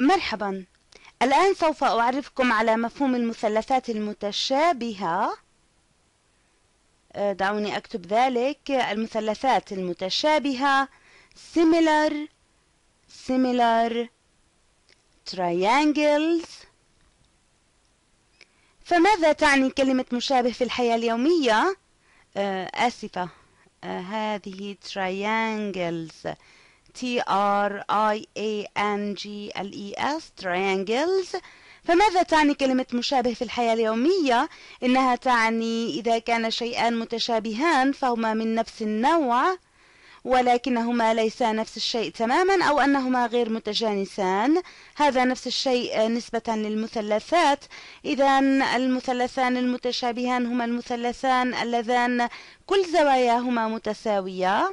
مرحبا الآن سوف أعرفكم على مفهوم المثلثات المتشابهة آه، دعوني أكتب ذلك المثلثات المتشابهة similar similar triangles فماذا تعني كلمة مشابه في الحياة اليومية؟ آه، آسفة آه، هذه triangles T R I A N G L E S triangles فماذا تعني كلمة مشابه في الحياة اليومية؟ إنها تعني إذا كان شيئان متشابهان فهما من نفس النوع ولكنهما ليسا نفس الشيء تماما أو أنهما غير متجانسان هذا نفس الشيء آه، نسبة للمثلثات إذا المثلثان المتشابهان هما المثلثان اللذان كل زواياهما متساوية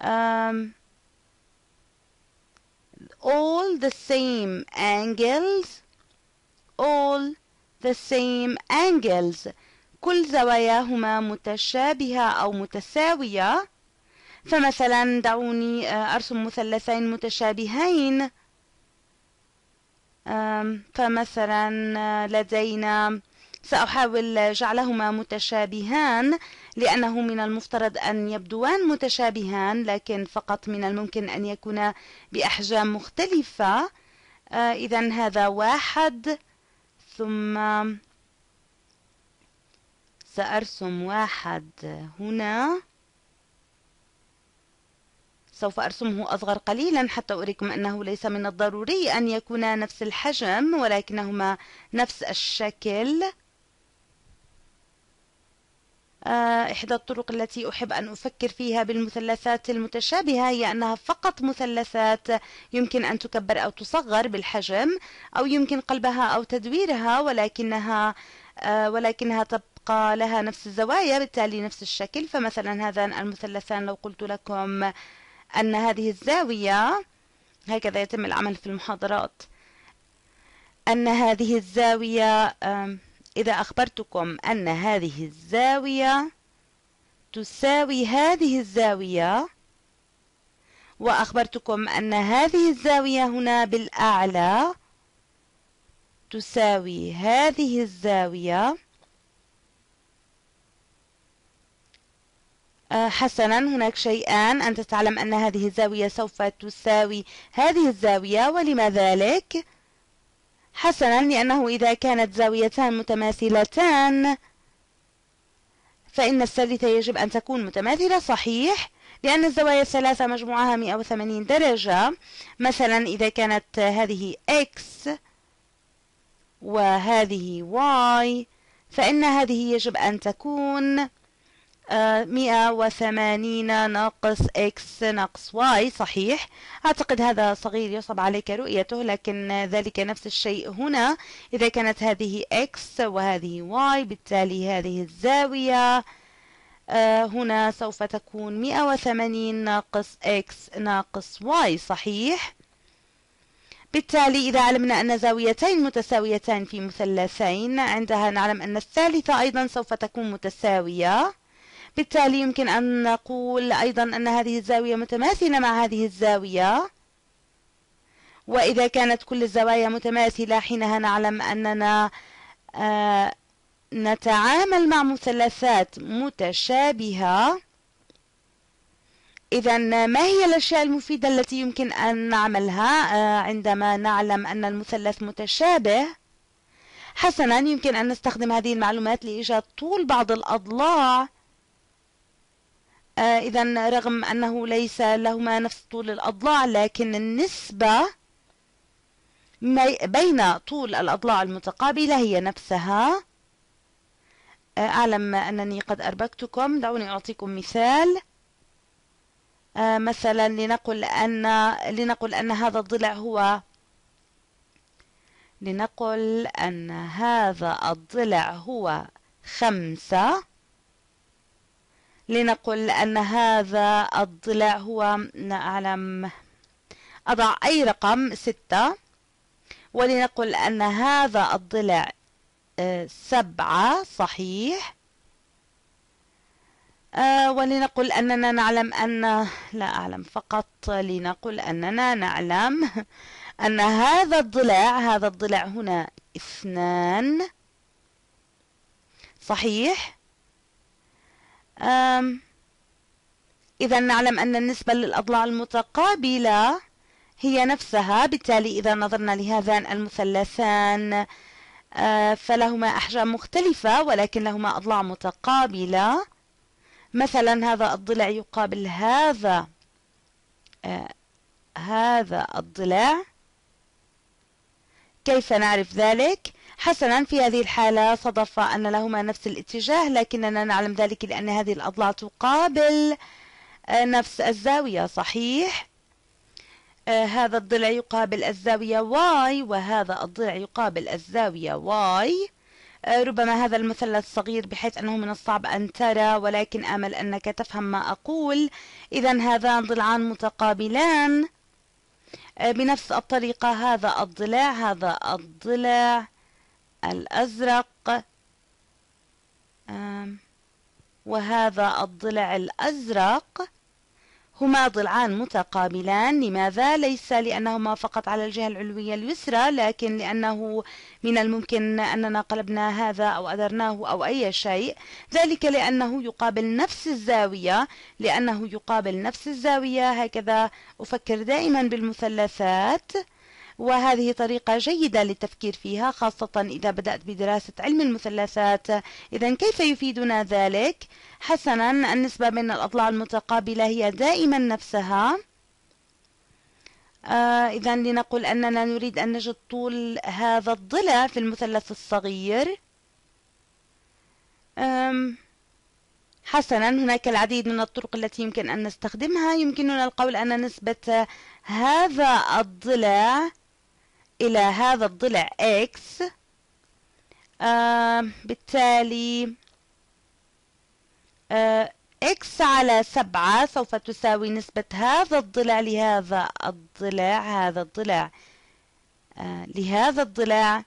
um, all the same angles all the same angles كل زواياهما متشابهة أو متساوية فمثلا دعوني آه، أرسم مثلثين متشابهين um, فمثلا آه، لدينا سأحاول جعلهما متشابهان لأنه من المفترض أن يبدوان متشابهان لكن فقط من الممكن أن يكونا بأحجام مختلفة آه إذا هذا واحد ثم سأرسم واحد هنا سوف أرسمه أصغر قليلا حتى أريكم أنه ليس من الضروري أن يكونا نفس الحجم ولكنهما نفس الشكل آه، إحدى الطرق التي أحب أن أفكر فيها بالمثلثات المتشابهة هي أنها فقط مثلثات يمكن أن تكبر أو تصغر بالحجم أو يمكن قلبها أو تدويرها ولكنها آه، ولكنها تبقى لها نفس الزوايا بالتالي نفس الشكل فمثلا هذان المثلثان لو قلت لكم أن هذه الزاوية هكذا يتم العمل في المحاضرات أن هذه الزاوية إذا أخبرتكم أن هذه الزاوية تساوي هذه الزاوية وأخبرتكم أن هذه الزاوية هنا بالأعلى تساوي هذه الزاوية آه، حسنا هناك شيئان أنت تعلم أن هذه الزاوية سوف تساوي هذه الزاوية ولما ذلك؟ حسنا لأنه إذا كانت زاويتان متماثلتان فإن الثالثة يجب أن تكون متماثلة صحيح لأن الزوايا الثلاثة مجموعها 180 درجة مثلا إذا كانت هذه x وهذه y فإن هذه يجب أن تكون مئة وثمانين ناقص إكس ناقص واي صحيح أعتقد هذا صغير يصعب عليك رؤيته لكن ذلك نفس الشيء هنا إذا كانت هذه إكس وهذه واي بالتالي هذه الزاوية آه، هنا سوف تكون مئة وثمانين ناقص إكس ناقص واي صحيح بالتالي إذا علمنا أن زاويتين متساويتان في مثلثين عندها نعلم أن الثالثة أيضا سوف تكون متساوية بالتالي يمكن أن نقول أيضا أن هذه الزاوية متماثلة مع هذه الزاوية وإذا كانت كل الزوايا متماثلة حينها نعلم أننا آه، نتعامل مع مثلثات متشابهة إذا ما هي الأشياء المفيدة التي يمكن أن نعملها آه، عندما نعلم أن المثلث متشابه؟ حسنا يمكن أن نستخدم هذه المعلومات لإيجاد طول بعض الأضلاع آه، إذا رغم أنه ليس لهما نفس طول الأضلاع لكن النسبة بين طول الأضلاع المتقابلة هي نفسها آه، أعلم أنني قد أربكتكم دعوني أعطيكم مثال آه، مثلا لنقل أن لنقل أن هذا الضلع هو لنقل أن هذا الضلع هو خمسة لنقل أن هذا الضلع هو أعلم أضع أي رقم ستة ولنقل أن هذا الضلع آه، سبعة صحيح آه، ولنقل أننا نعلم أن لا أعلم فقط لنقل أننا نعلم أن هذا الضلع هذا الضلع هنا اثنان صحيح إذا نعلم أن النسبة للأضلاع المتقابلة هي نفسها بالتالي إذا نظرنا لهذان المثلثان أه، فلهما أحجام مختلفة ولكن لهما أضلاع متقابلة مثلا هذا الضلع يقابل هذا أه، هذا الضلع كيف نعرف ذلك حسنا في هذه الحالة صدف أن لهما نفس الاتجاه لكننا نعلم ذلك لأن هذه الأضلاع تقابل آه، نفس الزاوية صحيح؟ آه، هذا الضلع يقابل الزاوية Y وهذا الضلع يقابل الزاوية Y آه، ربما هذا المثلث صغير بحيث أنه من الصعب أن ترى ولكن آمل أنك تفهم ما أقول إذا هذان ضلعان متقابلان بنفس الطريقة هذا الضلع هذا الضلع الأزرق وهذا الضلع الأزرق هما ضلعان متقابلان لماذا؟ ليس لأنهما فقط على الجهة العلوية اليسرى لكن لأنه من الممكن أننا قلبنا هذا أو أدرناه أو أي شيء ذلك لأنه يقابل نفس الزاوية لأنه يقابل نفس الزاوية هكذا أفكر دائما بالمثلثات وهذه طريقة جيدة للتفكير فيها خاصة إذا بدأت بدراسة علم المثلثات إذا كيف يفيدنا ذلك؟ حسنا النسبة بين الأضلاع المتقابلة هي دائما نفسها آه إذا لنقل أننا نريد أن نجد طول هذا الضلع في المثلث الصغير أم حسنا هناك العديد من الطرق التي يمكن أن نستخدمها يمكننا القول أن نسبة هذا الضلع إلى هذا الضلع X آه بالتالي آه X على سبعة سوف تساوي نسبة هذا الضلع لهذا الضلع هذا الضلع آه لهذا الضلع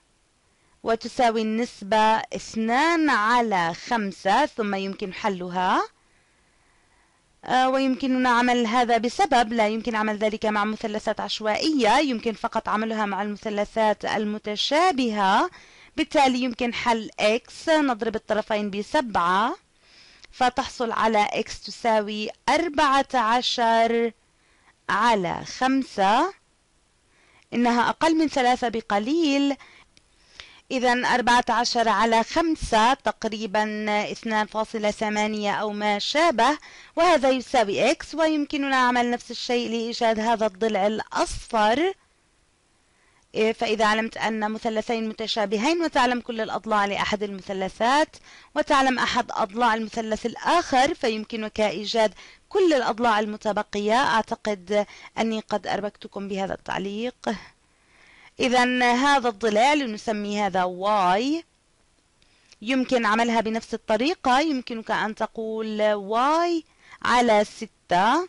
وتساوي النسبة اثنان على خمسة ثم يمكن حلها آه، ويمكننا عمل هذا بسبب لا يمكن عمل ذلك مع مثلثات عشوائية يمكن فقط عملها مع المثلثات المتشابهة بالتالي يمكن حل x نضرب الطرفين بسبعة فتحصل على x تساوي أربعة عشر على خمسة إنها أقل من ثلاثة بقليل إذا 14 على 5 تقريبا 2.8 أو ما شابه وهذا يساوي x ويمكننا عمل نفس الشيء لإيجاد هذا الضلع الأصفر إيه، فإذا علمت أن مثلثين متشابهين وتعلم كل الأضلاع لأحد المثلثات وتعلم أحد أضلاع المثلث الآخر فيمكنك إيجاد كل الأضلاع المتبقية أعتقد أني قد أربكتكم بهذا التعليق إذا هذا الظلال نسمي هذا y يمكن عملها بنفس الطريقة يمكنك أن تقول y على ستة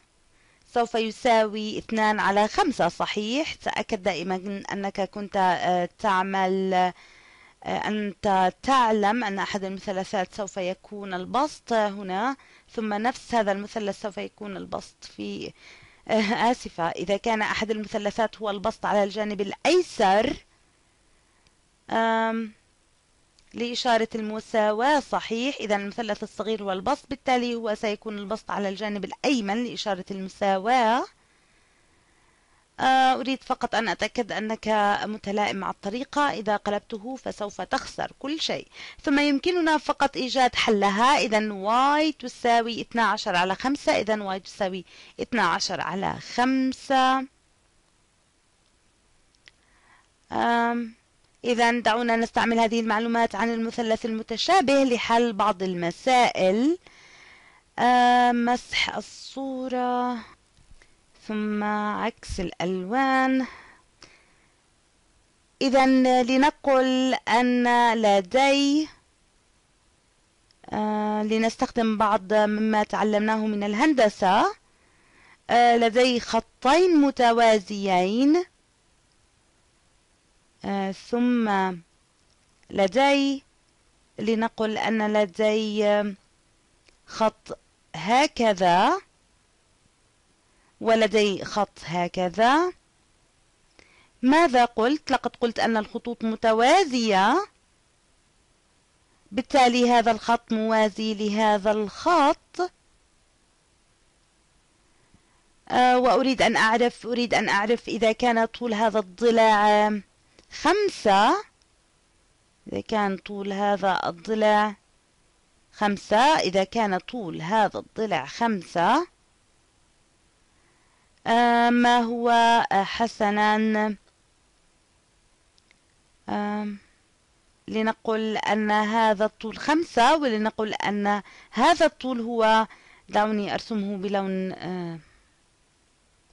سوف يساوي اثنان على خمسة صحيح تأكد دائما أنك كنت آه، تعمل آه، أنت تعلم أن أحد المثلثات سوف يكون البسط هنا ثم نفس هذا المثلث سوف يكون البسط في آسفة إذا كان أحد المثلثات هو البسط على الجانب الأيسر لإشارة المساواة صحيح إذا المثلث الصغير هو البسط بالتالي هو سيكون البسط على الجانب الأيمن لإشارة المساواة آه، أريد فقط أن أتأكد أنك متلائم مع الطريقة إذا قلبته فسوف تخسر كل شيء ثم يمكننا فقط إيجاد حلها إذا y تساوي 12 على 5 إذا y تساوي 12 على 5 إذا دعونا نستعمل هذه المعلومات عن المثلث المتشابه لحل بعض المسائل آه، مسح الصورة ثم عكس الألوان إذا لنقل أن لدي آه لنستخدم بعض مما تعلمناه من الهندسة آه لدي خطين متوازيين آه ثم لدي لنقل أن لدي خط هكذا ولدي خط هكذا ماذا قلت؟ لقد قلت أن الخطوط متوازية بالتالي هذا الخط موازي لهذا الخط أه وأريد أن أعرف أريد أن أعرف إذا كان طول هذا الضلع خمسة إذا كان طول هذا الضلع خمسة إذا كان طول هذا الضلع خمسة آه، ما هو آه، حسنا آه، لنقل أن هذا الطول خمسة ولنقل أن هذا الطول هو دعوني أرسمه بلون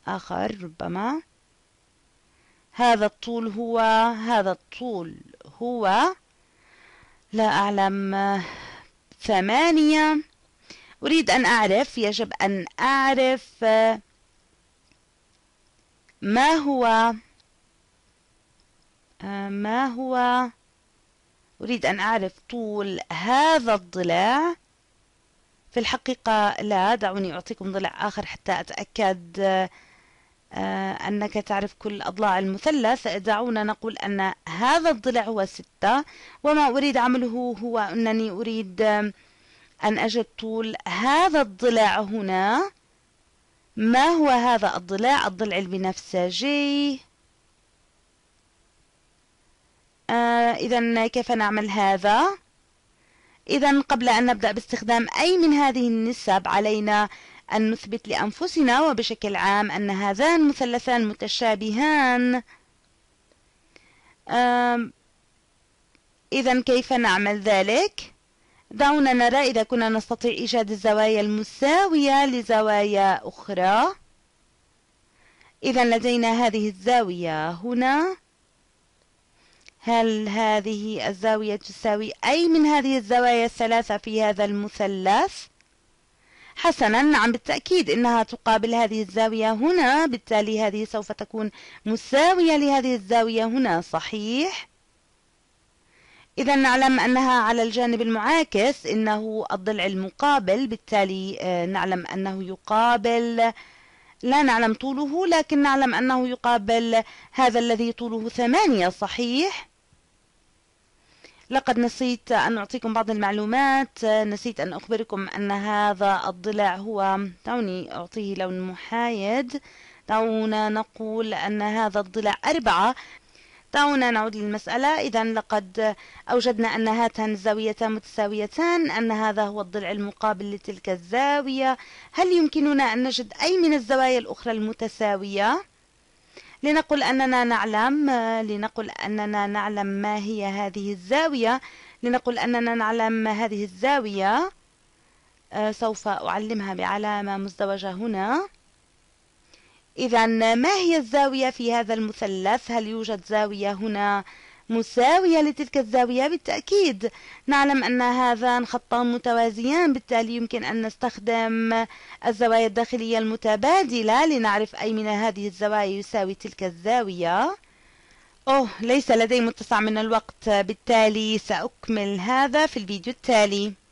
آخر ربما هذا الطول هو هذا الطول هو لا أعلم ثمانية أريد أن أعرف يجب أن أعرف ما هو آه، ما هو أريد أن أعرف طول هذا الضلع في الحقيقة لا دعوني أعطيكم ضلع آخر حتى أتأكد آه، أنك تعرف كل أضلاع المثلث دعونا نقول أن هذا الضلع هو ستة وما أريد عمله هو أنني أريد آه، أن أجد طول هذا الضلع هنا ما هو هذا الضلع الضلع البنفسجي آه إذا كيف نعمل هذا إذا قبل أن نبدأ باستخدام أي من هذه النسب علينا أن نثبت لأنفسنا وبشكل عام أن هذان مثلثان متشابهان آه إذا كيف نعمل ذلك؟ دعونا نرى إذا كنا نستطيع إيجاد الزوايا المساوية لزوايا أخرى إذا لدينا هذه الزاوية هنا هل هذه الزاوية تساوي أي من هذه الزوايا الثلاثة في هذا المثلث؟ حسنا نعم بالتأكيد إنها تقابل هذه الزاوية هنا بالتالي هذه سوف تكون مساوية لهذه الزاوية هنا صحيح؟ إذا نعلم أنها على الجانب المعاكس إنه الضلع المقابل بالتالي آه، نعلم أنه يقابل لا نعلم طوله لكن نعلم أنه يقابل هذا الذي طوله ثمانية صحيح؟ لقد نسيت أن أعطيكم بعض المعلومات آه، نسيت أن أخبركم أن هذا الضلع هو دعوني أعطيه لون محايد دعونا نقول أن هذا الضلع أربعة دعونا نعود للمسألة إذا لقد أوجدنا أن هاتان الزاويتان متساويتان أن هذا هو الضلع المقابل لتلك الزاوية هل يمكننا أن نجد أي من الزوايا الأخرى المتساوية؟ لنقل أننا نعلم لنقل أننا نعلم ما هي هذه الزاوية لنقل أننا نعلم هذه الزاوية أه، سوف أعلمها بعلامة مزدوجة هنا إذا ما هي الزاوية في هذا المثلث؟ هل يوجد زاوية هنا مساوية لتلك الزاوية؟ بالتأكيد نعلم أن هذان خطان متوازيان بالتالي يمكن أن نستخدم الزوايا الداخلية المتبادلة لنعرف أي من هذه الزوايا يساوي تلك الزاوية أوه ليس لدي متسع من الوقت بالتالي سأكمل هذا في الفيديو التالي